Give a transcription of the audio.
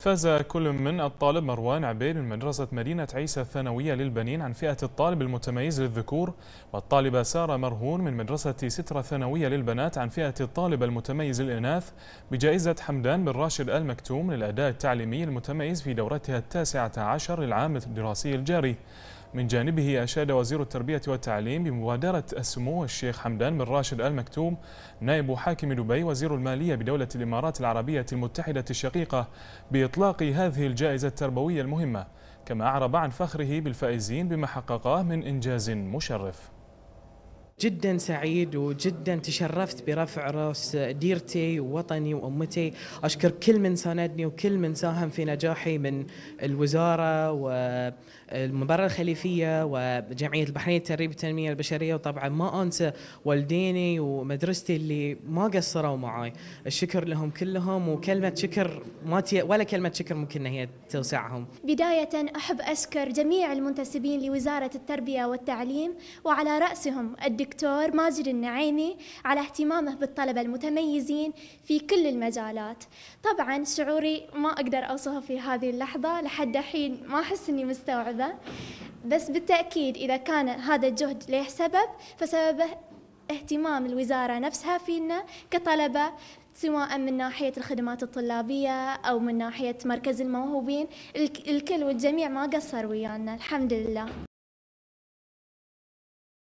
فاز كل من الطالب مروان عبيد من مدرسة مدينة عيسى الثانوية للبنين عن فئة الطالب المتميز للذكور والطالبة سارة مرهون من مدرسة سترة الثانوية للبنات عن فئة الطالب المتميز للإناث بجائزة حمدان بن راشد المكتوم للأداء التعليمي المتميز في دورتها التاسعة عشر للعام الدراسي الجاري من جانبه أشاد وزير التربية والتعليم بمبادرة السمو الشيخ حمدان بن راشد آل مكتوم نائب حاكم دبي وزير المالية بدولة الإمارات العربية المتحدة الشقيقة بإطلاق هذه الجائزة التربوية المهمة كما أعرب عن فخره بالفائزين بما حققاه من إنجاز مشرف جدا سعيد وجدا تشرفت برفع راس ديرتي ووطني وامتي، اشكر كل من ساندني وكل من ساهم في نجاحي من الوزاره والمبرر الخليفيه وجمعيه البحرين للتدريب والتنميه البشريه وطبعا ما انسى والديني ومدرستي اللي ما قصروا معاي، الشكر لهم كلهم وكلمه شكر ما تي ولا كلمه شكر ممكن هي توسعهم. بدايه احب اشكر جميع المنتسبين لوزاره التربيه والتعليم وعلى راسهم الدكتور الدكتور ماجد النعيمي على اهتمامه بالطلبة المتميزين في كل المجالات طبعا شعوري ما أقدر أوصفه في هذه اللحظة لحد حين ما أحس أني مستوعبة بس بالتأكيد إذا كان هذا الجهد له سبب فسببه اهتمام الوزارة نفسها فينا كطلبة سواء من ناحية الخدمات الطلابية أو من ناحية مركز الموهوبين الكل والجميع ما قصر ويانا الحمد لله